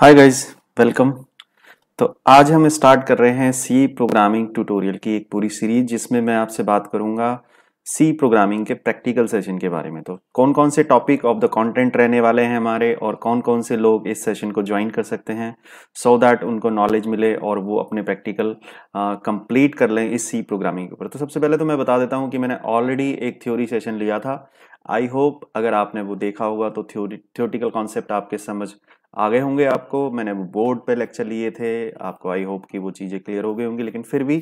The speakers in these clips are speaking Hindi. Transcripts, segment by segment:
हाय गाइस वेलकम तो आज हम स्टार्ट कर रहे हैं सी प्रोग्रामिंग ट्यूटोरियल की एक पूरी सीरीज जिसमें मैं आपसे बात करूंगा सी प्रोग्रामिंग के प्रैक्टिकल सेशन के बारे में तो कौन कौन से टॉपिक ऑफ द कंटेंट रहने वाले हैं हमारे और कौन कौन से लोग इस सेशन को ज्वाइन कर सकते हैं सो so दैट उनको नॉलेज मिले और वो अपने प्रैक्टिकल कंप्लीट uh, कर लें इस सी प्रोग्रामिंग के ऊपर तो सबसे पहले तो मैं बता देता हूँ कि मैंने ऑलरेडी एक थ्योरी सेशन लिया था आई होप अगर आपने वो देखा होगा तो थ्योरी थ्योरिटिकल कॉन्सेप्ट आपके समझ आ गए होंगे आपको मैंने बोर्ड पे लेक्चर लिए थे आपको आई होप कि वो चीज़ें क्लियर हो गई होंगी लेकिन फिर भी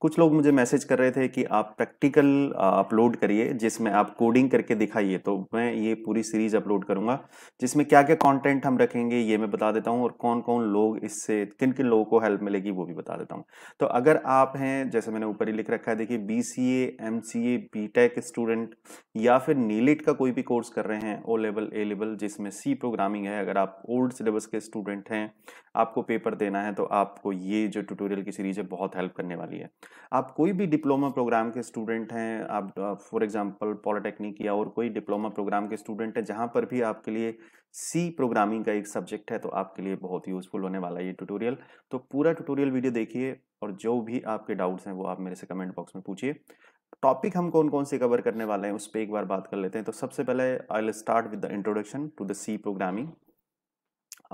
कुछ लोग मुझे मैसेज कर रहे थे कि आप प्रैक्टिकल अपलोड करिए जिसमें आप कोडिंग करके दिखाइए तो मैं ये पूरी सीरीज अपलोड करूंगा जिसमें क्या क्या कंटेंट हम रखेंगे ये मैं बता देता हूँ और कौन कौन लोग इससे किन किन लोगों को हेल्प मिलेगी वो भी बता देता हूँ तो अगर आप हैं जैसे मैंने ऊपर ही लिख रखा है देखिए B C M C A B tech student या फिर नीलिट e का कोई भी कोर्स कर रहे हैं ओ लेवल ए लेवल जिसमें सी प्रोग्रामिंग है अगर आप ओल्ड सिलेबस के स्टूडेंट हैं आपको पेपर देना है तो आपको ये जो ट्यूटोरियल की सीरीज है बहुत हेल्प करने वाली है आप कोई भी डिप्लोमा प्रोग्राम के स्टूडेंट हैं आप फॉर एग्जांपल पॉलिटेक्निक या और कोई डिप्लोमा प्रोग्राम के स्टूडेंट हैं जहां पर भी आपके लिए सी प्रोग्रामिंग का एक सब्जेक्ट है तो आपके लिए बहुत यूजफुल होने वाला ये ट्यूटोरियल तो पूरा ट्यूटोरियल वीडियो देखिए और जो भी आपके डाउट्स हैं वो आप मेरे से कमेंट बॉक्स में पूछिए टॉपिक हम कौन कौन से कवर करने वाले हैं उस पर एक बार बात कर लेते हैं तो सबसे पहले I will start with the introduction to the C programming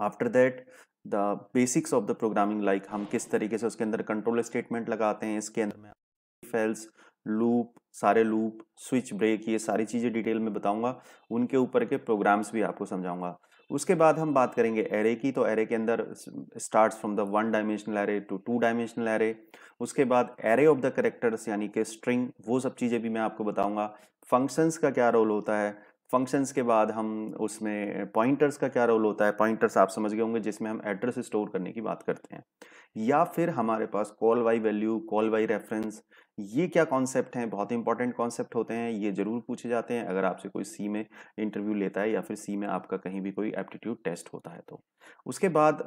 after that the basics of the programming like हम किस तरीके से उसके अंदर कंट्रोल स्टेटमेंट लगाते हैं इसके अंदर में फेल्स लूप सारे लूप स्विच ब्रेक ये सारी चीज़ें डिटेल में बताऊंगा उनके ऊपर के प्रोग्राम्स भी आपको समझाऊंगा उसके बाद हम बात करेंगे एरे की तो एरे के अंदर starts from the one dimensional array to two dimensional array उसके बाद एरे ऑफ द करेक्टर्स यानी कि स्ट्रिंग वो सब चीज़ें भी मैं आपको बताऊंगा फंक्शंस का क्या रोल होता है फंक्शंस के बाद हम उसमें पॉइंटर्स का क्या रोल होता है पॉइंटर्स आप समझ गए होंगे जिसमें हम एड्रेस स्टोर करने की बात करते हैं या फिर हमारे पास call by value call by reference ये क्या कॉन्सेप्ट हैं बहुत इंपॉर्टेंट कॉन्सेप्ट होते हैं ये जरूर पूछे जाते हैं अगर आपसे कोई सी में इंटरव्यू लेता है या फिर सी में आपका कहीं भी कोई एप्टीट्यूड टेस्ट होता है तो उसके बाद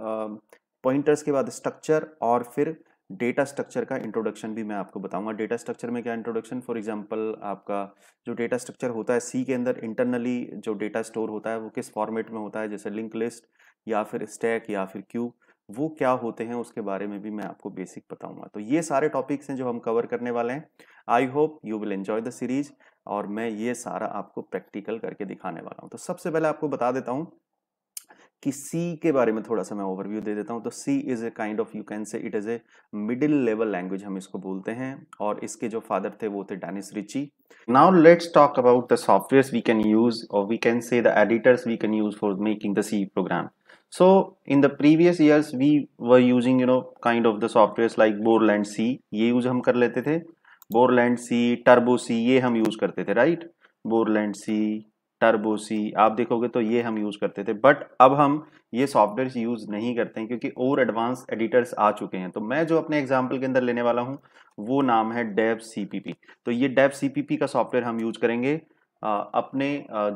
पॉइंटर्स के बाद स्ट्रक्चर और फिर डेटा स्ट्रक्चर का इंट्रोडक्शन भी मैं आपको बताऊंगा डेटा स्ट्रक्चर में क्या इंट्रोडक्शन फॉर एग्जांपल आपका जो डेटा स्ट्रक्चर होता है सी के अंदर इंटरनली जो डेटा स्टोर होता है वो किस फॉर्मेट में होता है जैसे लिंक लिस्ट या फिर स्टैक या फिर क्यू वो क्या होते हैं उसके बारे में भी मैं आपको बेसिक बताऊंगा तो ये सारे टॉपिक्स हैं जो हम कवर करने वाले हैं I hope you will enjoy the series और मैं ये सारा आपको प्रैक्टिकल करके दिखाने वाला हूँ तो सबसे पहले आपको बता देता हूँ कि सी के बारे में थोड़ा सा मैं ओवरव्यू दे देता हूँ तो C is a kind of you can say it is a middle level language हम इसको बोलते हैं और इसके जो फादर थे वो थे Dennis Ritchie now let's talk about the software we can use और we can say the editors we can use for making the C program so in the previous years we were using you know kind of the software like Borland C ये यूज हम कर लेते थे बोरलैंड सी टर्बो सी ये हम यूज करते थे राइट बोरलैंड सी टर्बोसी आप देखोगे तो ये हम यूज़ करते थे बट अब हम ये सॉफ्टवेयर यूज़ नहीं करते हैं क्योंकि और एडवांस एडिटर्स आ चुके हैं तो मैं जो अपने एग्जाम्पल के अंदर लेने वाला हूँ वो नाम है डेब सी तो ये डेब सी का सॉफ्टवेयर हम यूज़ करेंगे अपने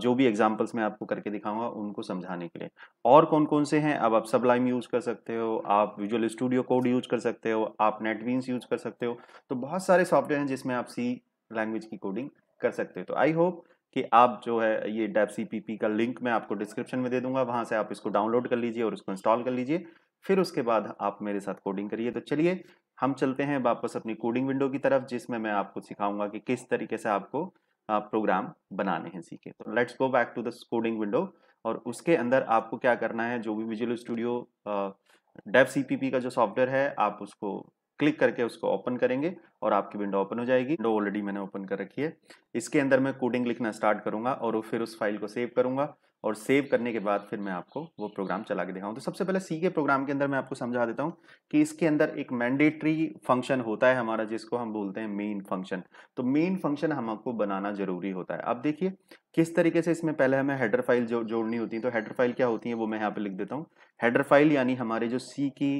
जो भी एग्जाम्पल्स मैं आपको करके दिखाऊंगा उनको समझाने के लिए और कौन कौन से हैं अब आप सबलाइम यूज़ कर सकते हो आप विजुअल स्टूडियो कोड यूज़ कर सकते हो आप नेटवींस यूज़ कर सकते हो तो बहुत सारे सॉफ्टवेयर हैं जिसमें आप सी लैंग्वेज की कोडिंग कर सकते हो तो आई होप कि आप जो है ये डेप सी का लिंक मैं आपको डिस्क्रिप्शन में दे दूंगा वहाँ से आप इसको डाउनलोड कर लीजिए और इसको इंस्टॉल कर लीजिए फिर उसके बाद आप मेरे साथ कोडिंग करिए तो चलिए हम चलते हैं वापस अपनी कोडिंग विंडो की तरफ जिसमें मैं आपको सिखाऊंगा कि किस तरीके से आपको प्रोग्राम बनाने हैं सीखे तो let's go back to the coding window और उसके अंदर आपको क्या करना है जो भी विजुअल स्टूडियो डेव पी का जो सॉफ्टवेयर है आप उसको क्लिक करके उसको ओपन करेंगे और आपकी विंडो ओपन हो जाएगी विंडो ऑलरेडी मैंने ओपन कर रखी है इसके अंदर मैं कोडिंग लिखना स्टार्ट करूंगा और फिर उस फाइल को सेव करूंगा और सेव करने के बाद फिर मैं आपको वो प्रोग्राम चला के दिखाऊँ तो सबसे पहले सी के प्रोग्राम के अंदर मैं आपको समझा देता हूँ कि इसके अंदर एक मैंडेटरी फंक्शन होता है हमारा जिसको हम बोलते हैं मेन फंक्शन तो मेन फंक्शन हम आपको बनाना जरूरी होता है अब देखिए किस तरीके से इसमें पहले हमें हेडर फाइल जो जोड़नी होती है तो हेडर फाइल क्या होती है वो मैं यहाँ पे लिख देता हूँ हेडर फाइल यानी हमारे जो सी की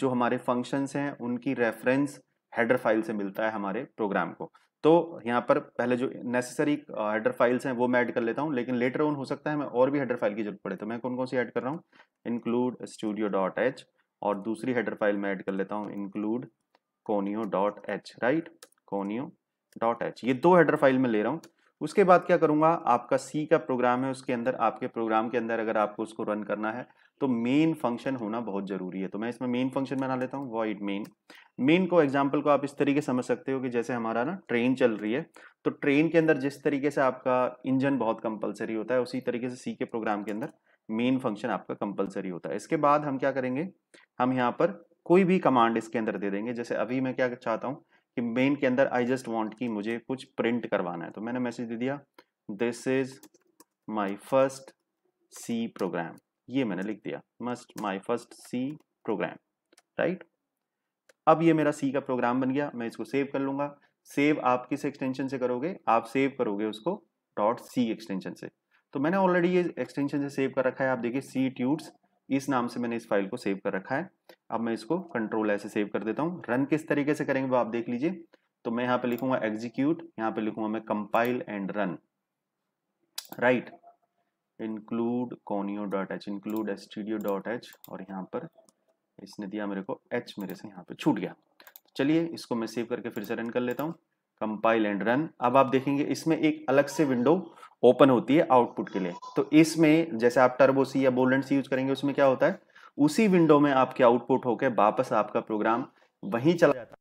जो हमारे फंक्शंस हैं उनकी रेफरेंस हेडर फाइल से मिलता है हमारे प्रोग्राम को तो यहाँ पर पहले जो नेसेसरी हेडर फाइल्स हैं वो मैं ऐड कर लेता हूँ लेकिन लेटर ऑन हो सकता है हमें और भी हेडर फाइल की जरूरत पड़े तो मैं कौन कौन सी ऐड कर रहा हूँ इंक्लूड स्टूडियो डॉट एच और दूसरी हेडर फाइल मैं ऐड कर लेता हूँ include conio dot h right conio dot h ये दो हेडर फाइल में ले रहा हूँ उसके बाद क्या करूँगा आपका सी का प्रोग्राम है उसके अंदर आपके प्रोग्राम के अंदर अगर आपको उसको रन करना है तो मेन फंक्शन होना बहुत ज़रूरी है तो मैं इसमें मेन फंक्शन बना लेता हूँ वॉइड मेन मेन को एग्जाम्पल को आप इस तरीके समझ सकते हो कि जैसे हमारा ना ट्रेन चल रही है तो ट्रेन के अंदर जिस तरीके से आपका इंजन बहुत कंपलसरी होता है उसी तरीके से सी के प्रोग्राम के अंदर मेन फंक्शन आपका कंपलसरी होता है इसके बाद हम क्या करेंगे हम यहाँ पर कोई भी कमांड इसके अंदर दे देंगे जैसे अभी मैं क्या चाहता हूँ कि मेन के अंदर आई जस्ट वॉन्ट कि मुझे कुछ प्रिंट करवाना है तो मैंने मैसेज दे दिया this is my first C program ये मैंने लिख दिया must my first C program right अब ये मेरा सी का प्रोग्राम बन गया मैं इसको सेव कर लूंगा सेव आप किस एक्सटेंशन से करोगे आप सेव करोगे उसको डॉट सी एक्सटेंशन से तो मैंने ऑलरेडी ये एक्सटेंशन से सेव कर रखा है आप देखिए सी ट्यूट्स इस नाम से मैंने इस फाइल को सेव कर रखा है अब मैं इसको कंट्रोल ऐसे सेव कर देता हूँ रन किस तरीके से करेंगे वो आप देख लीजिए तो मैं यहाँ पे लिखूंगा एग्जीक्यूट यहाँ पे लिखूंगा मैं compile and run right include conio dot h include stdio dot h और यहाँ पर इसने दिया मेरे को एच मेरे से यहाँ पे छूट गया चलिए इसको मैं सेव करके फिर से रन कर लेता हूँ कंपाइल एंड रन अब आप देखेंगे इसमें एक अलग से विंडो ओपन होती है आउटपुट के लिए तो इसमें जैसे आप टर्बो सी या बोलेंट सी यूज करेंगे उसमें क्या होता है उसी विंडो में आपके आउटपुट होकर वापस आपका प्रोग्राम वहीं चला जाता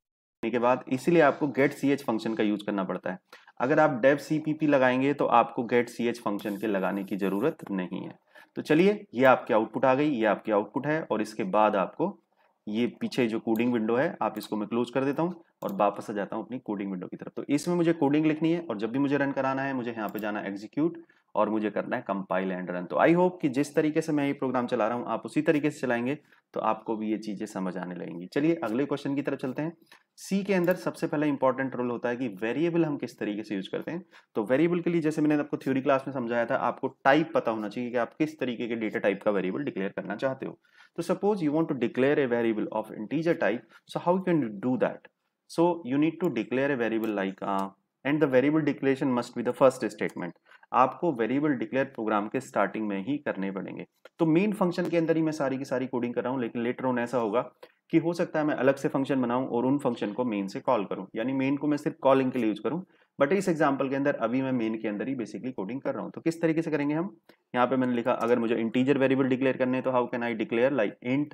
है के बाद इसीलिए आपको गेट सी एच फंक्शन का यूज करना पड़ता है अगर आप पी सीपीपी लगाएंगे तो आपको गेट सी एच फंक्शन के लगाने की जरूरत नहीं है तो चलिए ये आपकी आउटपुट आ गई ये आपकी आउटपुट है और इसके बाद आपको ये पीछे जो कोडिंग विंडो है आप इसको मैं क्लोज कर देता हूँ और वापस आ जाता हूँ अपनी कोडिंग विंडो की तरफ तो इसमें मुझे कोडिंग लिखनी है और जब भी मुझे रन कराना है मुझे यहाँ पे जाना है एग्जीक्यूट और मुझे करना है कंपाइल एंड रन तो आई होप कि जिस तरीके से मैं ये प्रोग्राम चला रहा हूँ आप उसी तरीके से चलाएंगे तो आपको भी ये चीज़ें समझ आने लगेंगी चलिए अगले क्वेश्चन की तरफ चलते हैं सी के अंदर सबसे पहला इंपॉर्टेंट रोल होता है कि वेरिएबल हम किस तरीके से यूज करते हैं तो वेरिएबल के लिए जैसे मैंने आपको थ्योरी क्लास में समझाया था आपको टाइप पता होना चाहिए कि आप किस तरीके के डेटा टाइप का वेरिएबल डिक्लेयर करना चाहते हो तो suppose you want to declare a variable of integer type so how can you do that so you need to declare a variable like uh, and the variable declaration must be the first statement आपको वेरिएबल डिक्लेयर प्रोग्राम के स्टार्टिंग में ही करने पड़ेंगे तो मेन फंक्शन के अंदर ही मैं सारी की सारी कोडिंग कर रहा हूँ लेकिन लेटर ऑन ऐसा होगा कि हो सकता है मैं अलग से फंक्शन बनाऊं और उन फंक्शन को मेन से कॉल करूं यानी मेन को मैं सिर्फ कॉलिंग के लिए यूज करूं बट इस एग्जाम्पल के अंदर अभी मैं मेन के अंदर ही बेसिकली कोडिंग कर रहा हूँ तो किस तरीके से करेंगे हम यहाँ पे मैंने लिखा अगर मुझे इंटीजर वेरिएबल डिक्लेयर करने तो how can I declare like int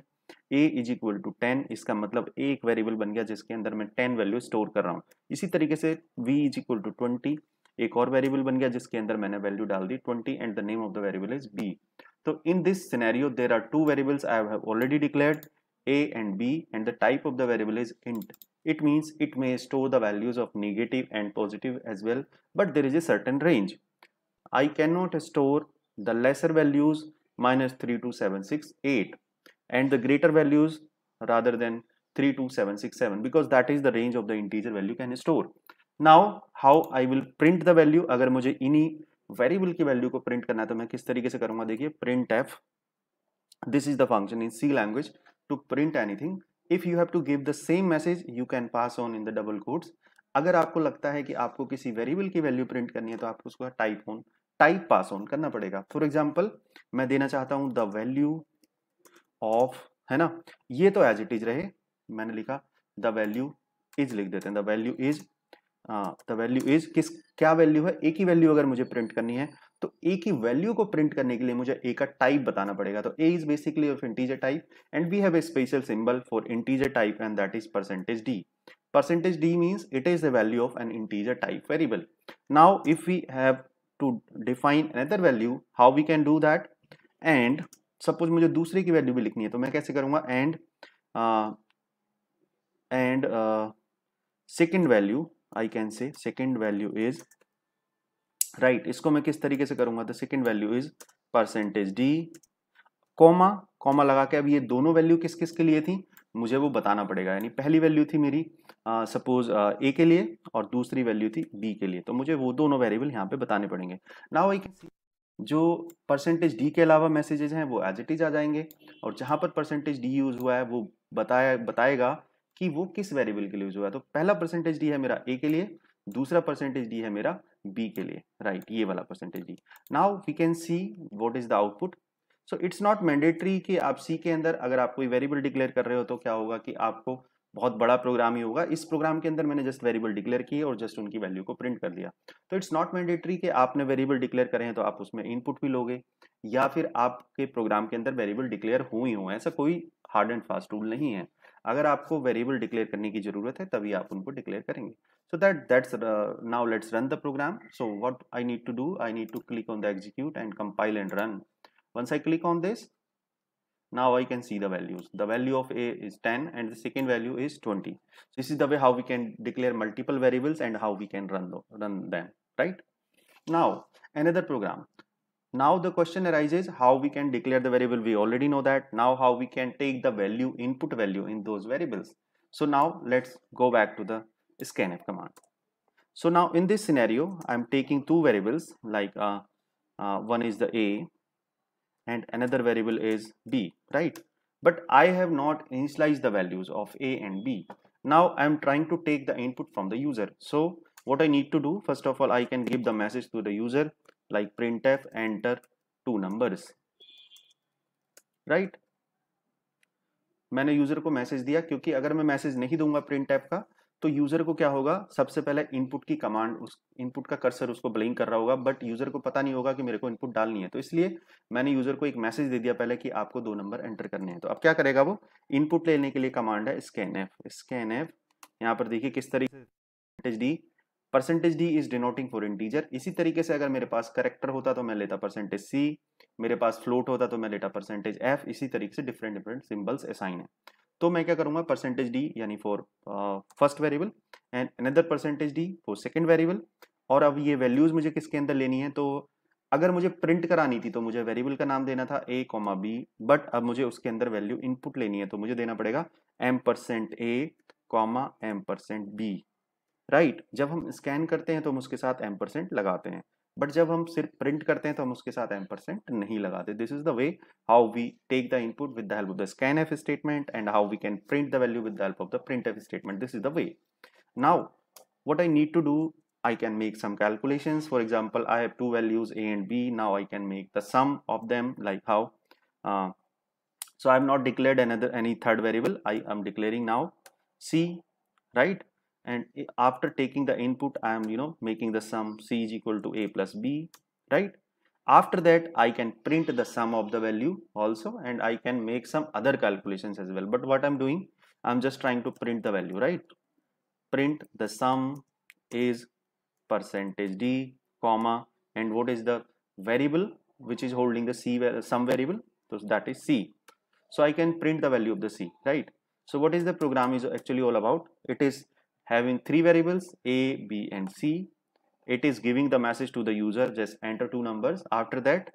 a is equal to ten इसका मतलब एक वेरिएबल बन गया जिसके अंदर मैं टेन वैल्यू स्टोर कर रहा हूँ इसी तरीके से b is equal to twenty एक और वेरिएबल बन गया जिसके अंदर मैंने वैल्यू डाल दी twenty and the name of the variable is b तो in this scenario there are two variables I have already declared a and b and the type of the variable is int It means it may store the values of negative and positive as well, but there is a certain range. I cannot store the lesser values minus minus three two seven six eight, and the greater values rather than three two seven six seven because that is the range of the integer value can store. Now how I will print the value agar मुझे any variable की वैल्यू को प्रिंट करना है तो मैं किस तरीके से करूंगा देखिए if you have to give the same message you can pass on in the double quotes अगर आपको लगता है कि आपको किसी वेरिएबल की वैल्यू प्रिंट करनी है तो आपको उसको type on type pass on करना पड़ेगा फॉर एग्जाम्पल मैं देना चाहता हूं द वैल्यू ऑफ है ना ये तो एज इट इज रहे मैंने लिखा द वैल्यू इज लिख देते हैं the value is the value is किस क्या वैल्यू है एक ही वैल्यू अगर मुझे प्रिंट करनी है तो ए की वैल्यू को प्रिंट करने के लिए मुझे ए का टाइप बताना पड़ेगा तो a is basically of integer type and we have a special symbol for integer type and that is percentage d percentage d means it is the value of an integer type variable now if we have to define another value how we can do that and suppose मुझे दूसरे की वैल्यू भी लिखनी है तो मैं कैसे करूंगा and and second value I can say second value is right right, इसको मैं किस तरीके से करूंगा the second value is percentage d comma comma लगा के अब ये दोनों वैल्यू किस किस के लिए थी मुझे वो बताना पड़ेगा यानी पहली वैल्यू थी मेरी सपोज ए के लिए और दूसरी वैल्यू थी बी के लिए तो मुझे वो दोनों वेरिएबल यहाँ पे बताने पड़ेंगे नाउ आई कैन सी जो परसेंटेज डी के अलावा मैसेजेज हैं वो एज इट इज आ जाएंगे और जहाँ पर परसेंटेज डी यूज़ हुआ है वो बताया बताएगा कि वो किस वेरिएबल के लिए यूज़ हुआ है तो पहला परसेंटेज डी है मेरा ए के लिए दूसरा परसेंटेज डी है मेरा बी के लिए राइट right, ये वाला percentage d now we can see what is the output so it's not mandatory कि आप सी के अंदर अगर आप कोई वेरिएबल डिक्लेयर कर रहे हो तो क्या होगा कि आपको बहुत बड़ा प्रोग्राम ही होगा इस प्रोग्राम के अंदर मैंने जस्ट वेरिएबल डिक्लेयर किए और जस्ट उनकी वैल्यू को प्रिंट कर दिया तो इट्स नॉट मैंडेटरी कि आपने वेरिएबल डिक्लेयर करें तो आप उसमें इनपुट भी लोगे या फिर आपके प्रोग्राम के अंदर वेरिएबल डिक्लेयर हुई हो ऐसा कोई हार्ड एंड फास्ट रूल नहीं है अगर आपको वेरिएबल डिक्लेयर करने की जरूरत है तभी आप उनको डिक्लेयर करेंगे so that that's now let's run the program so what I need to do I need to click on the execute and compile and run once I click on this now I can see the values the value of a is ten and the second value is twenty so is the way how we can declare multiple variables and how we can run run then right now another program Now the question arises how we can declare the variable. We already know that. Now how we can take the value, input value in those variables. So now let's go back to the scanf command. So now in this scenario, I'm taking two variables like uh, uh, one is the A and another variable is B, right? But I have not initialized the values of A and B. Now I'm trying to take the input from the user. So what I need to do, first of all, I can give the message to the user like printf enter two numbers right right? मैंने यूजर को मैसेज दिया क्योंकि अगर मैं मैसेज नहीं दूंगा प्रिंट ऐप का तो यूजर को क्या होगा सबसे पहले इनपुट की कमांड उस इनपुट का कर्सर उसको ब्लिंक कर रहा होगा बट यूजर को पता नहीं होगा कि मेरे को इनपुट डालनी है तो इसलिए मैंने यूजर को एक मैसेज दे दिया पहले कि आपको दो नंबर एंटर करने हैं तो अब क्या करेगा वो इनपुट लेने के लिए कमांड है स्कैन एफ स्कैन एफ यहाँ पर देखिए किस तरीके से d percentage d is denoting for integer इसी तरीके से अगर मेरे पास करेक्टर होता तो मैं लेता परसेंटेज सी मेरे पास फ्लोट होता तो मैं लेता परसेंटेज एफ इसी तरीके से डिफरेंट डिफरेंट सिंबल्स असाइन है तो मैं क्या करूंगा परसेंटेज डी यानी for first variable and another percentage d for second variable और अब ये वैल्यूज मुझे किसके अंदर लेनी है तो अगर मुझे प्रिंट करानी थी तो मुझे वेरिएबल का नाम देना था ए कॉमा बी बट अब मुझे उसके अंदर वैल्यू इनपुट लेनी है तो मुझे देना पड़ेगा ampersand a comma ampersand b right right, जब हम स्कैन करते हैं तो हम उसके साथ एम परसेंट लगाते हैं बट जब हम सिर्फ प्रिंट करते हैं तो हम उसके साथ एम परसेंट नहीं लगाते this is the way how we take the input with the help of the scanf statement and how we can print the value with the help of the printf statement this is the way now what I need to do I can make some calculation for example I have two values a and b now I can make the sum of them like how so I am not declare any third variable I am declaring now see right and after taking the input I am you know making the sum C is equal to A plus B right after that I can print the sum of the value also and I can make some other calculations as well but what I'm doing I'm just trying to print the value right print the sum is percentage D comma and what is the variable which is holding the C sum variable so that is C so I can print the value of the C right so what is the program is actually all about it is having three variables a, b and c. It is giving the message to the user just enter two numbers. After that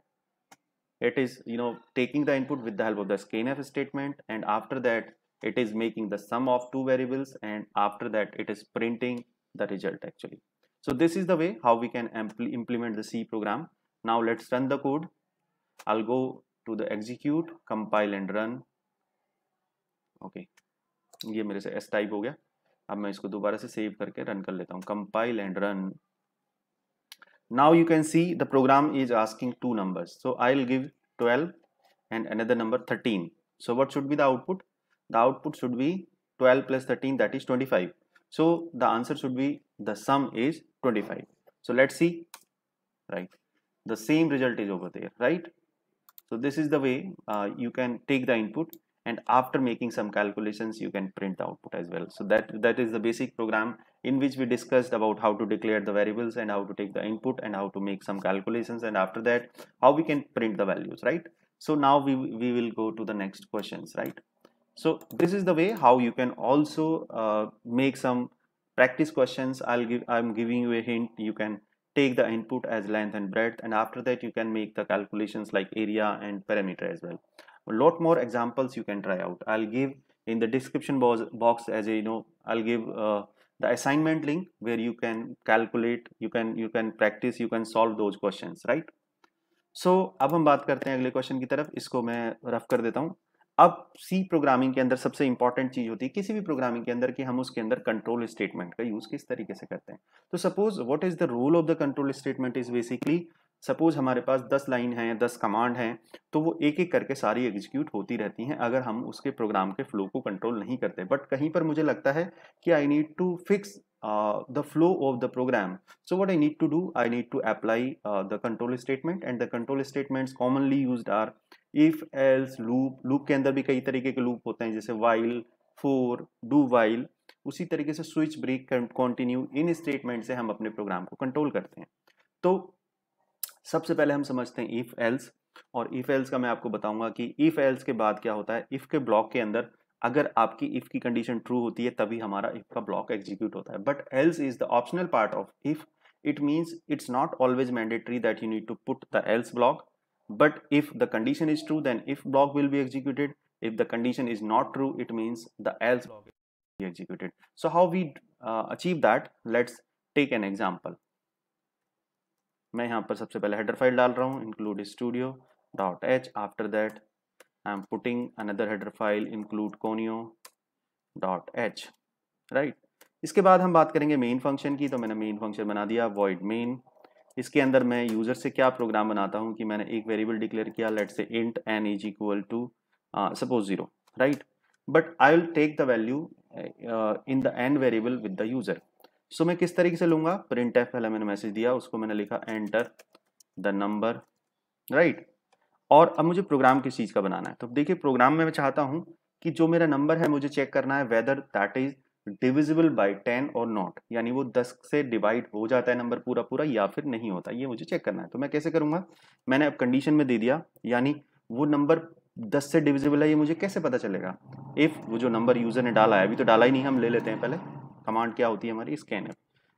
it is you know taking the input with the help of the scanf statement and after that it is making the sum of two variables and after that it is printing the result actually. So this is the way how we can implement the C program. Now let's run the code. I'll go to the execute, compile and run. Okay, ये मेरे S type हो गया. अब मैं इसको दोबारा से सेव करके रन कर लेता हूँ compile and run now you can see the program is asking two number so I will give twelve and another number thirteen so what should be the output the output should be twelve plus thirteen that is twenty five so the answer should be the sum is twenty five so let see right the same result is over there right so this is the way you can take the input and after making some calculations you can print the output as well so that that is the basic program in which we discussed about how to declare the variables and how to take the input and how to make some calculations and after that how we can print the values right so now we we will go to the next questions right so this is the way how you can also uh, make some practice questions i'll give i'm giving you a hint you can take the input as length and breadth and after that you can make the calculations like area and perimeter as well a lot more examples you can try out i'll give in the description box as a you know i'll give uh, the assignment link where you can calculate you can you can practice you can solve those questions right so, ab hum baat karte hain agle question ki taraf isko main rough kar deta hu अब सी प्रोग्रामिंग के अंदर सबसे इंपॉर्टेंट चीज होती है किसी भी प्रोग्रामिंग के अंदर कि हम उसके अंदर कंट्रोल स्टेटमेंट का यूज किस तरीके से करते हैं तो suppose what is the role of the control statement is basically suppose हमारे पास दस लाइन हैं दस कमांड हैं तो वो एक एक करके सारी एग्जीक्यूट होती रहती हैं अगर हम उसके प्रोग्राम के फ्लो को कंट्रोल नहीं करते बट कहीं पर मुझे लगता है कि I need to fix the flow of the program so what I need to do I need to apply the control statement and the control statement commonly use are if else loop loop के अंदर भी कई तरीके के लूप होते हैं जैसे वाइल फोर डू वाइल उसी तरीके से switch break continue in statement से हम अपने प्रोग्राम को कंट्रोल करते हैं तो सबसे पहले हम समझते हैं इफ एल्स और इफ एल्स का मैं आपको बताऊंगा कि इफ एल्स के बाद क्या होता है इफ के ब्लॉक के अंदर अगर आपकी इफ की कंडीशन ट्रू होती है तभी हमारा इफ का ब्लॉक एग्जीक्यूट होता है but else is the optional part of if it means it's not always mandatory that you need to put the else block but if the condition is true then if block will be executed if the condition is not true it means the else block executed so how we achieve that let's take an example मैं यहाँ पर सबसे पहले हेडर फाइल डाल रहा हूँ include studio dot h after that I am putting another header file include conio dot h right इसके बाद हम बात करेंगे मेन फंक्शन की तो मैंने मेन फंक्शन बना दिया वॉइड मेन इसके अंदर मैं यूज़र से क्या प्रोग्राम बनाता हूँ कि मैंने एक वेरिएबल डिक्लेयर किया let say int n is equal to suppose zero right but I will take the value in the n variable with the user so मैं किस तरीके से लूंगा प्रिंट एफ पहले मैंने मैसेज दिया उसको मैंने लिखा एंटर द नंबर राइट और अब मुझे प्रोग्राम किस चीज़ का बनाना है तो देखिए प्रोग्राम में मैं चाहता हूं कि जो मेरा नंबर है मुझे चेक करना है whether that is divisible by ten और नॉट यानी वो दस से डिवाइड हो जाता है नंबर पूरा पूरा या फिर नहीं होता ये मुझे चेक करना है तो मैं कैसे करूंगा मैंने अब कंडीशन में दे दिया यानी वो नंबर दस से डिविजिबल है ये मुझे कैसे पता चलेगा इफ़ वो जो नंबर यूज़र ने डाला है अभी तो डाला ही नहीं हम ले लेते हैं पहले कमांड क्या होती है हमारी स्कैन एफ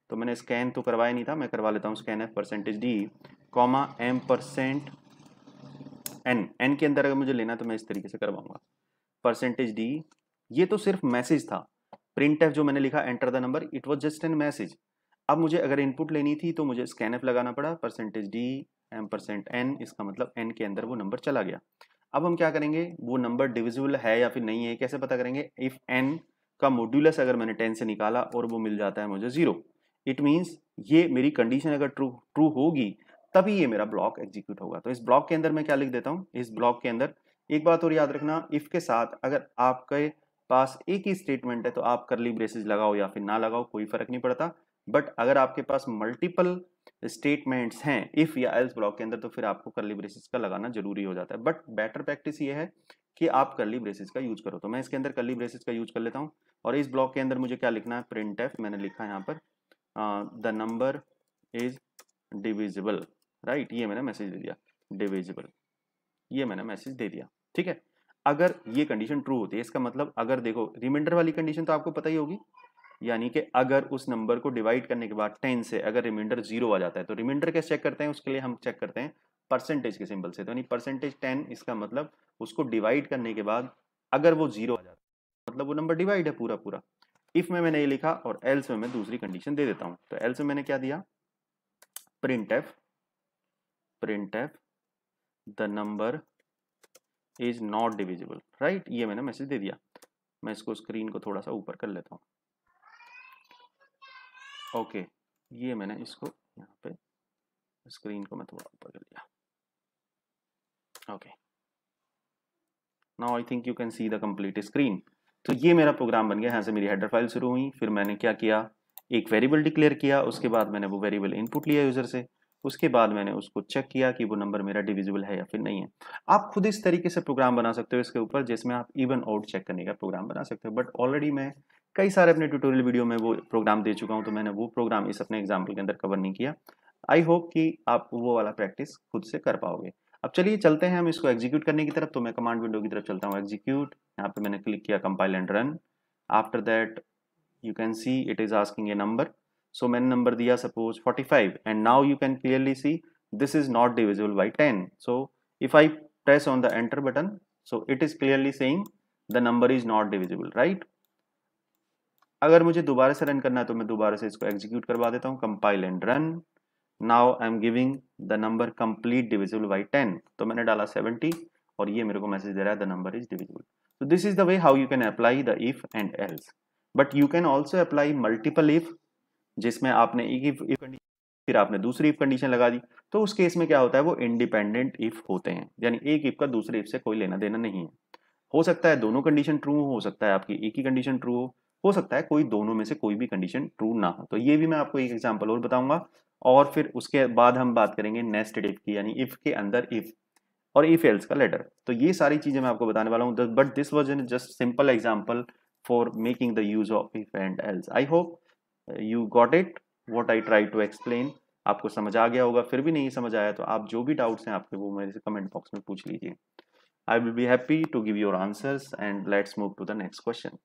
तो मैंने स्कैन तो करवाया नहीं था मैं करवा लेता हूँ scanf percentage d comma ampersand n n के अंदर अगर मुझे लेना तो मैं इस तरीके से करवाऊंगा परसेंटेज डी ये तो सिर्फ मैसेज था प्रिंट एफ जो मैंने लिखा enter the number it was just an message अब मुझे अगर इनपुट लेनी थी तो मुझे स्कैन एफ लगाना पड़ा percentage d ampersand n इसका मतलब एन के अंदर वो नंबर चला गया अब हम क्या करेंगे वो नंबर डिविजिबल है या फिर नहीं है कैसे पता करेंगे इफ़ एन का मोड्यूलस अगर मैंने टेन से निकाला और वो मिल जाता है मुझे ज़ीरो इट मीन्स ये मेरी कंडीशन अगर ट्रू ट्रू होगी तभी ये मेरा ब्लॉक एग्जीक्यूट होगा तो इस ब्लॉक के अंदर मैं क्या लिख देता हूँ इस ब्लॉक के अंदर एक बात और याद रखना इफ़ के साथ अगर आपके पास एक ही स्टेटमेंट है तो आप करली ब्रेसेज लगाओ या फिर ना लगाओ कोई फर्क नहीं पड़ता बट अगर आपके पास मल्टीपल स्टेटमेंट्स हैं इफ़ या एल्स ब्लॉक के अंदर तो फिर आपको करली ब्रेसेस का लगाना जरूरी हो जाता है बट बेटर प्रैक्टिस ये है कि आप कर्ली ब्रेसेस का यूज करो तो मैं इसके अंदर कर्ली ब्रेसेस का यूज कर लेता हूँ और इस ब्लॉक के अंदर मुझे क्या लिखना है प्रिंट एफ मैंने लिखा यहाँ पर the number is divisible right ये मैंने मैसेज दे दिया डिविजिबल ये मैंने मैसेज दे दिया ठीक है अगर ये कंडीशन ट्रू होती है इसका मतलब अगर देखो रिमाइंडर वाली कंडीशन तो आपको पता ही होगी यानी कि अगर उस नंबर को डिवाइड करने के बाद टेन से अगर रिमाइंडर जीरो आ जाता है तो रिमाइंडर कैसे चेक करते हैं उसके लिए हम चेक करते हैं परसेंटेज के सिंबल से तो यानी परसेंटेज टेन इसका मतलब उसको डिवाइड करने के बाद अगर वो जीरो आ जाता मतलब वो नंबर डिवाइड है पूरा पूरा इफ में मैंने ये लिखा और एल्स में मैं दूसरी कंडीशन दे देता हूँ तो एल्स में मैंने क्या दिया printf printf the number is not divisible right ये मैंने मैसेज दे दिया मैं इसको स्क्रीन को थोड़ा सा ऊपर कर लेता हूँ ओके okay, ये मैंने इसको यहाँ पे स्क्रीन को मैं थोड़ा ऊपर कर लिया okay now I think you can see the complete screen तो ये मेरा प्रोग्राम बन गया यहाँ से मेरी हेडर फाइल शुरू हुई फिर मैंने क्या किया एक वेरिएबल डिक्लेयर किया उसके बाद मैंने वो वेरिएबल इनपुट लिया यूज़र से उसके बाद मैंने उसको चेक किया कि वो नंबर मेरा डिविजिबल है या फिर नहीं है आप खुद इस तरीके से प्रोग्राम बना सकते हो इसके ऊपर जिसमें आप इवन आउट चेक करने का प्रोग्राम बना सकते हो बट ऑलरेडी मैं कई सारे अपने ट्यूटोरियल वीडियो में वो प्रोग्राम दे चुका हूँ तो मैंने वो प्रोग्राम इस अपने एग्जाम्पल के अंदर कवर नहीं किया आई होप कि आप वो वाला प्रैक्टिस खुद से कर पाओगे अब चलिए चलते हैं हम इसको एग्जीक्यूट करने की तरफ तो मैं कमांड विंडो की तरफ चलता हूँ एग्जीक्यूट यहाँ पे मैंने क्लिक किया compile and run after that you can see it is asking a number so मैंने नंबर दिया suppose 45 and now you can clearly see this is not divisible by ten so if I press on the enter button so it is clearly saying the number is not divisible right अगर मुझे दोबारा से रन करना है तो मैं दोबारा से इसको एग्जीक्यूट करवा देता हूँ compile and run now I am giving the number complete divisible by ten तो मैंने डाला सेवेंटी और ये मेरे को मैसेज दे रहा है द नंबर इज डिविजिबल तो this is the way how you can apply the if and else but you can also apply multiple if जिसमें आपने एक इफ इफ फिर आपने दूसरी इफ कंडीशन लगा दी तो उस केस में क्या होता है वो इंडिपेंडेंट इफ होते हैं यानी एक इफ का दूसरे इफ से कोई लेना देना नहीं है हो सकता है दोनों कंडीशन ट्रू हो सकता है आपकी एक ही कंडीशन ट्रू हो हो सकता है कोई दोनों में से कोई भी कंडीशन ट्रू ना हो तो ये भी मैं आपको एक एग्जाम्पल और बताऊंगा और फिर उसके बाद हम बात करेंगे नेस्टेड इफ की यानी इफ के अंदर इफ और इफ एल्स का लेटर तो ये सारी चीजें मैं आपको बताने वाला हूँ but this was an just simple example for making the use of if and else I hope you got it what I try to explain आपको समझ आ गया होगा फिर भी नहीं समझ आया तो आप जो भी डाउट्स हैं आपके वो मेरे से कमेंट बॉक्स में पूछ लीजिए I will be happy to give your answers and let's move to the next question